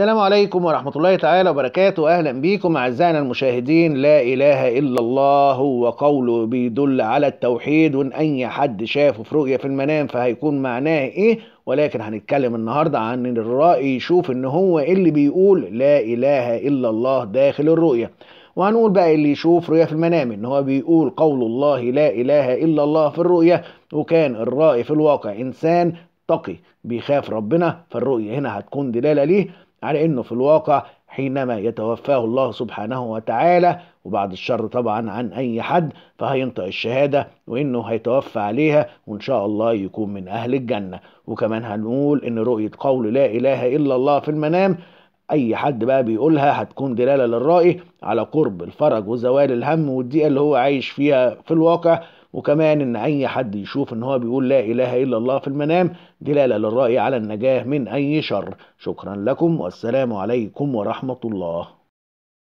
السلام عليكم ورحمة الله تعالى وبركاته أهلا بيكم أعزائنا المشاهدين لا إله إلا الله هو قوله بيدل على التوحيد وإن أي حد شافه في رؤية في المنام فهيكون معناه إيه ولكن هنتكلم النهاردة عن الرأي يشوف إن هو اللي بيقول لا إله إلا الله داخل الرؤية وهنقول بقى اللي يشوف رؤية في المنام ان هو بيقول قول الله لا اله الا الله في الرؤية وكان الرائي في الواقع انسان المتقي بيخاف ربنا فالرؤية هنا هتكون دلالة ليه على انه في الواقع حينما يتوفاه الله سبحانه وتعالى وبعد الشر طبعا عن اي حد فهينطق الشهاده وانه هيتوفى عليها وان شاء الله يكون من اهل الجنه وكمان هنقول ان رؤيه قول لا اله الا الله في المنام اي حد بقى بيقولها هتكون دلاله للرائي على قرب الفرج وزوال الهم والضيقه اللي هو عايش فيها في الواقع وكمان ان اي حد يشوف ان هو بيقول لا اله الا الله في المنام دلاله للراي على النجاه من اي شر شكرا لكم والسلام عليكم ورحمه الله